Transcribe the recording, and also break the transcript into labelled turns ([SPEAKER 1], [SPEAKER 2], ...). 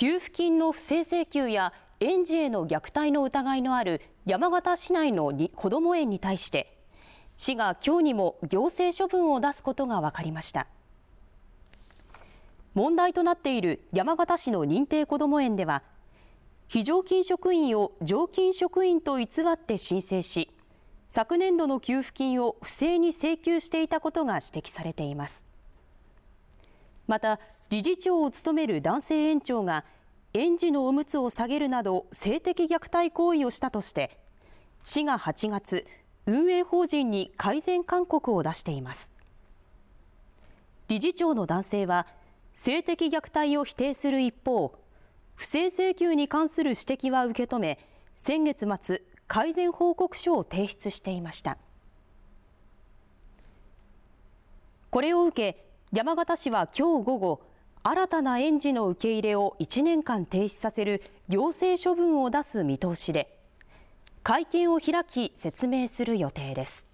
[SPEAKER 1] 給付金の不正請求や園児への虐待の疑いのある山形市内のこども園に対して市が今日にも行政処分を出すことが分かりました問題となっている山形市の認定こども園では非常勤職員を常勤職員と偽って申請し昨年度の給付金を不正に請求していたことが指摘されていますまた理事長を務める男性園長が園児のおむつを下げるなど性的虐待行為をしたとして市が8月運営法人に改善勧告を出しています理事長の男性は性的虐待を否定する一方不正請求に関する指摘は受け止め先月末改善報告書を提出していましたこれを受け山形市は今日午後、新たな園児の受け入れを1年間停止させる行政処分を出す見通しで、会見を開き、説明する予定です。